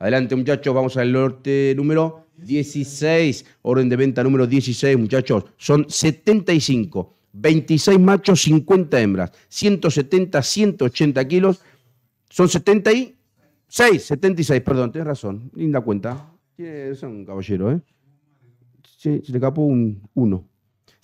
Adelante, muchachos, vamos al norte, número 16. Orden de venta número 16, muchachos. Son 75. 26 machos, 50 hembras. 170, 180 kilos. Son 76. 76, perdón, tienes razón. Linda cuenta. Es un caballero, ¿eh? Sí, se le capó un 1.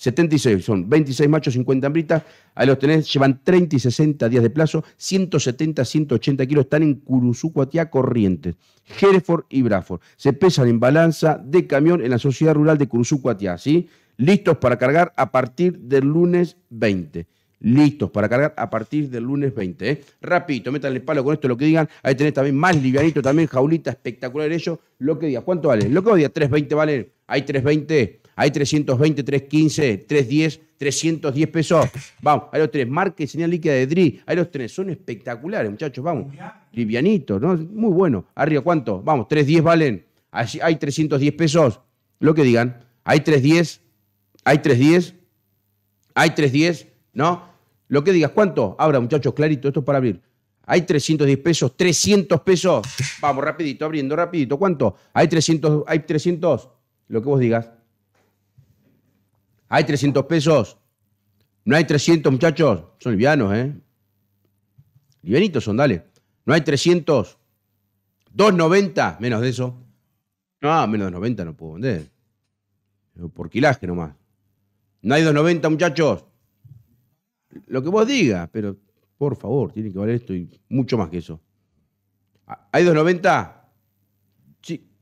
76, son 26 machos, 50 hembritas, ahí los tenés, llevan 30 y 60 días de plazo, 170, 180 kilos, están en Curuzú, Corrientes, Hereford y Braford. Se pesan en balanza de camión en la sociedad rural de Curuzú, ¿sí? Listos para cargar a partir del lunes 20 listos para cargar a partir del lunes 20. ¿eh? Rapidito, métanle palo con esto lo que digan. Ahí tenés también más livianito, también jaulita espectacular ellos. Lo que digas, ¿cuánto vale? Lo que digas, 3.20 vale. Hay 3.20. Hay 320, 315, 310, 310 pesos. Vamos, hay los tres. Marque y señal líquida de DRI. Hay los tres. Son espectaculares, muchachos. Vamos. Livianitos, ¿no? Muy bueno. Arriba, ¿cuánto? Vamos, 310 valen. hay 310 pesos. Lo que digan. Hay 310. Hay 310. Hay 310, ¿no? Lo que digas, ¿cuánto? Abra, muchachos, clarito, esto es para abrir. Hay 310 pesos, 300 pesos. Vamos, rapidito, abriendo, rapidito. ¿Cuánto? Hay 300, hay 300, lo que vos digas. ¿Hay 300 pesos? ¿No hay 300, muchachos? Son livianos, ¿eh? Livianitos son, dale. ¿No hay 300? ¿290? Menos de eso. No, menos de 90 no puedo vender. Por quilaje nomás. ¿No hay 290, muchachos? Lo que vos digas, pero por favor, tiene que valer esto y mucho más que eso. ¿Hay 290?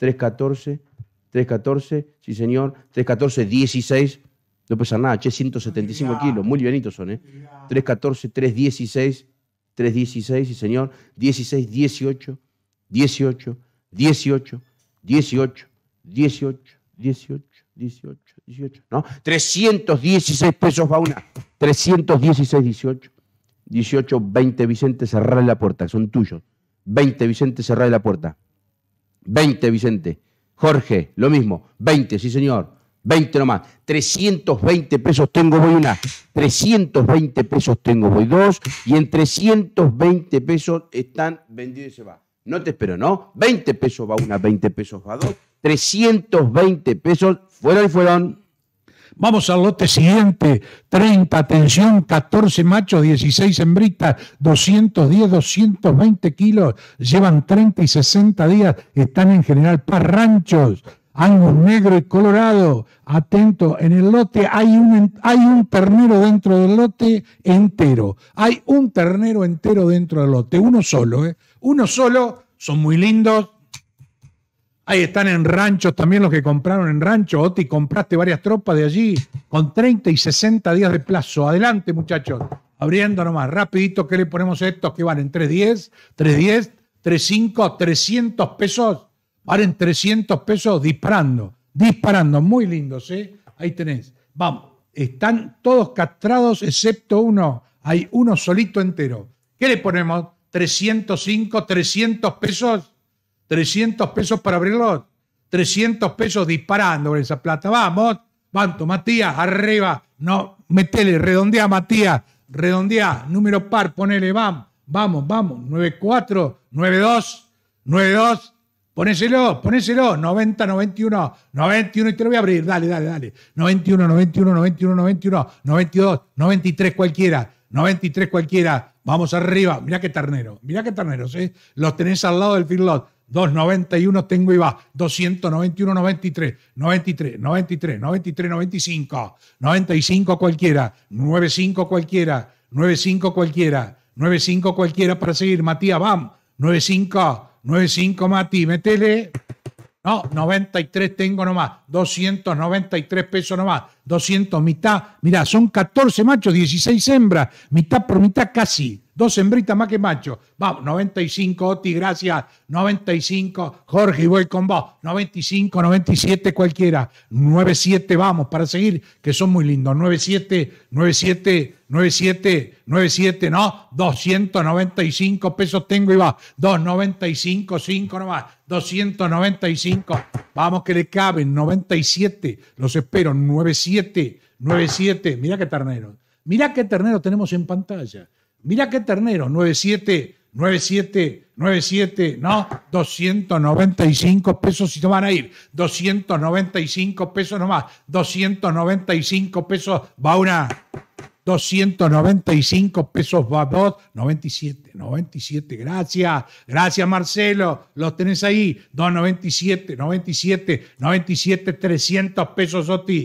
3.14, 3.14, sí señor, 3.14, 16, no pesa nada, che, 175 kilos, muy bonitos son, ¿eh? 3.14, 3.16, 3.16, sí señor, 16, 18, 18, 18, 18, 18, 18, 18, 18, ¿no? 316 pesos va una, 316, 18, 18, 20, Vicente, cerrar la puerta, son tuyos, 20, Vicente, cerrar la puerta. 20, Vicente. Jorge, lo mismo, 20, sí señor, 20 nomás. 320 pesos tengo, voy una. 320 pesos tengo, voy dos. Y en 320 pesos están vendidos y se va. No te espero, ¿no? 20 pesos va una, 20 pesos va dos. 320 pesos fueron y fueron. Vamos al lote siguiente, 30, atención, 14 machos, 16 hembritas, 210, 220 kilos, llevan 30 y 60 días, están en general parranchos, ranchos, Angus negro y colorado, atento, en el lote hay un, hay un ternero dentro del lote entero, hay un ternero entero dentro del lote, uno solo, ¿eh? uno solo, son muy lindos, Ahí están en ranchos también los que compraron en rancho. Oti, compraste varias tropas de allí con 30 y 60 días de plazo. Adelante, muchachos. Abriendo nomás, rapidito, ¿qué le ponemos a estos que valen? 310, 310, 35, 300 pesos. Valen 300 pesos disparando, disparando. Muy lindos, ¿eh? Ahí tenés. Vamos, están todos castrados excepto uno. Hay uno solito entero. ¿Qué le ponemos? 305, 300 pesos. 300 pesos para abrirlo 300 pesos disparando con esa plata. Vamos, Banto, Matías, arriba. No, metele, redondea, Matías. Redondea, número par, ponele, vamos, vamos, vamos. 94, 92, 92. Ponéselo, ponéselo. 90, 91, 91 y te lo voy a abrir. Dale, dale, dale. 91, 91, 91, 91, 92, 93 cualquiera. 93 cualquiera. Vamos arriba. Mirá qué ternero, Mirá qué terneros. Los tenés al lado del Firlot. 291 tengo y va, 291, 93, 93, 93, 93, 95, 95 cualquiera, 95 cualquiera, 95 cualquiera, 95 cualquiera para seguir. Matías, vamos, 95, 95 Mati, metele. No, 93 tengo nomás, 293 pesos nomás. 200 mitad, mirá, son 14 machos, 16 hembras, mitad por mitad casi, dos hembritas más que machos. Vamos, 95, Oti, gracias, 95, Jorge, voy con vos, 95, 97, cualquiera, 97, vamos, para seguir, que son muy lindos, 97, 97, 97, 97, no, 295 pesos tengo y va, 295, 5 nomás, 295, vamos que le caben, 97, los espero, 97. 97, mira qué ternero. mira qué ternero tenemos en pantalla. mira qué ternero. 97, 97, 97, No, 295 pesos si no van a ir. 295 pesos nomás. 295 pesos va una. 295 pesos va dos, 97, 97, gracias, gracias Marcelo, los tenés ahí, 297, 97, 97, 300 pesos Oti.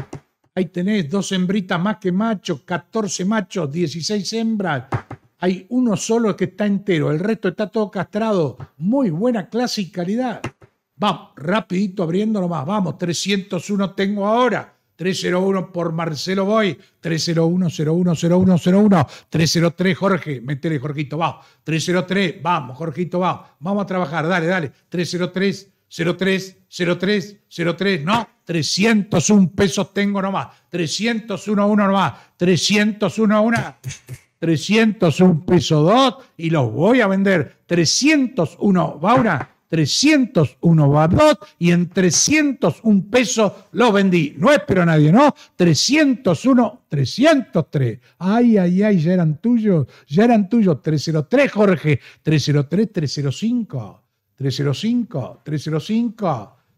ahí tenés dos hembritas más que machos, 14 machos, 16 hembras. Hay uno solo que está entero, el resto está todo castrado. Muy buena clase y calidad. Vamos, rapidito abriéndolo más. Vamos, 301 tengo ahora. 301 por Marcelo Boy, 301 01, 01. 303 Jorge, metele Jorgito, vamos, 303, vamos Jorgito, vamos, vamos a trabajar, dale, dale, 303, 03, 03, 03, no, 301 pesos tengo nomás, 301 1 nomás, 301 1, 301 pesos 2 y los voy a vender. 301 va una, 301 va dos y en 301 pesos los vendí. No espero a nadie, ¿no? 301, 303. Ay, ay, ay, ya eran tuyos, ya eran tuyos. 303, Jorge, 303, 305, 305, 305.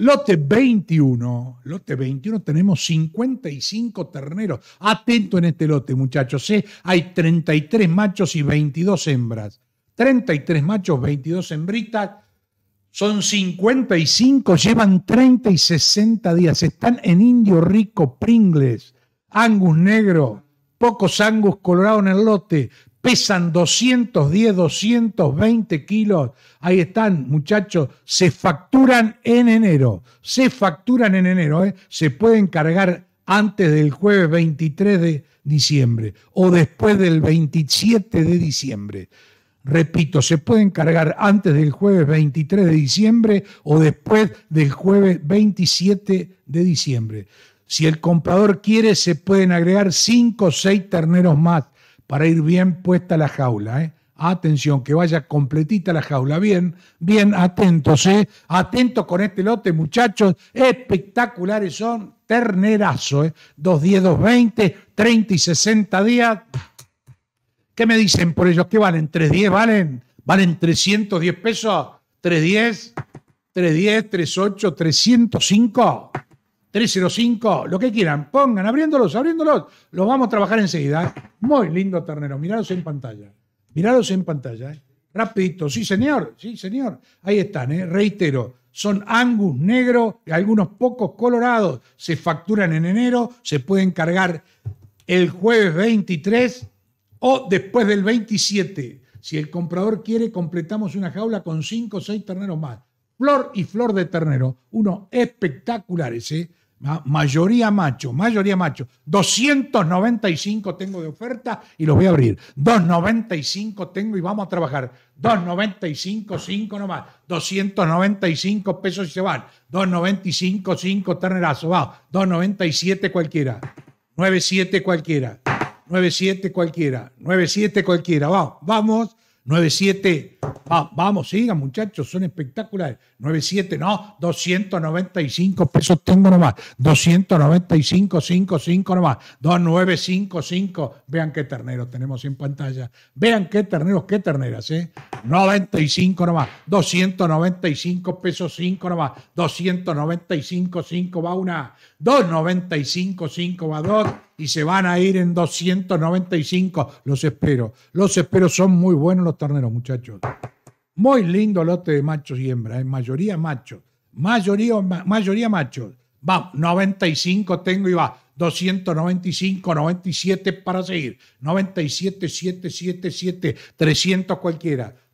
Lote 21, lote 21 tenemos 55 terneros. Atento en este lote, muchachos. ¿eh? Hay 33 machos y 22 hembras. 33 machos, 22 hembritas. Son 55, llevan 30 y 60 días. Están en Indio Rico, Pringles, Angus Negro, pocos Angus colorados en el lote, pesan 210, 220 kilos. Ahí están, muchachos, se facturan en enero, se facturan en enero, ¿eh? se pueden cargar antes del jueves 23 de diciembre o después del 27 de diciembre. Repito, se pueden cargar antes del jueves 23 de diciembre o después del jueves 27 de diciembre. Si el comprador quiere, se pueden agregar 5 o 6 terneros más para ir bien puesta la jaula. ¿eh? Atención, que vaya completita la jaula. Bien, bien, atentos, ¿eh? Atentos con este lote, muchachos. Espectaculares son. Ternerazo, ¿eh? 210, 220, 30 y 60 días. ¿Qué me dicen por ellos? ¿Qué valen? ¿310 valen? ¿Valen 310 pesos? ¿310? ¿310? ¿38? ¿305? 305, lo que quieran, pongan, abriéndolos, abriéndolos, los vamos a trabajar enseguida. ¿eh? Muy lindo ternero, mirados en pantalla, mirados en pantalla. ¿eh? Rapidito, sí señor, sí señor, ahí están, ¿eh? reitero, son angus negro, algunos pocos colorados, se facturan en enero, se pueden cargar el jueves 23 o después del 27. Si el comprador quiere, completamos una jaula con 5 o 6 terneros más. Flor y flor de ternero, unos espectaculares, ¿eh? mayoría macho, mayoría macho. 295 tengo de oferta y los voy a abrir. 295 tengo y vamos a trabajar. 295, 5 nomás. 295 pesos y se van. 295, 5 ternerazo, vamos. 297 cualquiera. 97 cualquiera. 97 cualquiera. 97 cualquiera, vamos. Vamos. 97, vamos, sigan muchachos, son espectaculares. 97, no, 295 pesos tengo nomás. 295, 5, 5 nomás. 5, Vean qué terneros tenemos en pantalla. Vean qué terneros, qué terneras, ¿eh? 95 nomás, 295 pesos 5 nomás, 295 5 va una, 295 5 va dos y se van a ir en 295. Los espero, los espero, son muy buenos los terneros muchachos. Muy lindo lote de machos y hembras, en ¿eh? mayoría machos, mayoría, mayoría machos. Va, 95 tengo y va. 295, 97 para seguir, 97, 7, 7, 7, 300 cualquiera,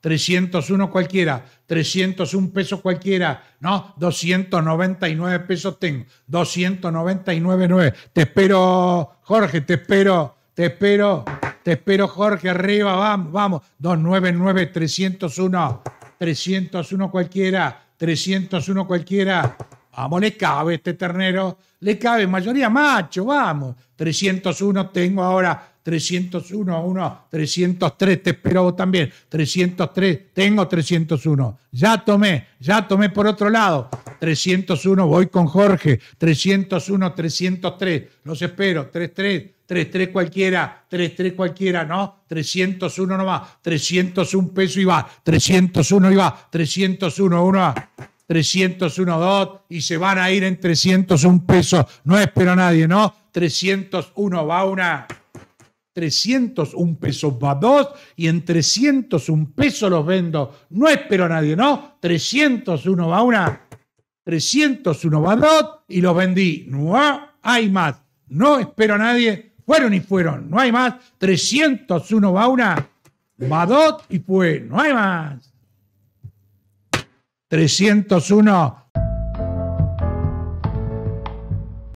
301 cualquiera, 301 pesos cualquiera, no, 299 pesos tengo, 299.9. Te espero, Jorge, te espero, te espero, te espero, Jorge, arriba, vamos, vamos, 299, 301, 301 cualquiera, 301 cualquiera. Vamos, le cabe este ternero, le cabe mayoría macho, vamos. 301 tengo ahora, 301 1, 303, te espero vos también, 303, tengo 301, ya tomé, ya tomé por otro lado, 301, voy con Jorge, 301, 303, los espero, 33, 33 cualquiera, 33 cualquiera, ¿no? 301 nomás, 301 peso y va, 301 y va, 301, 1 301, 2 y se van a ir en 301 pesos. No espero a nadie, ¿no? 301 va una. 301 pesos va dos y en 301 pesos los vendo. No espero a nadie, ¿no? 301 va una, 301 va dos y los vendí. No hay más. No espero a nadie. Fueron y fueron. No hay más. 301 va una, va dos y fue. No hay más. 301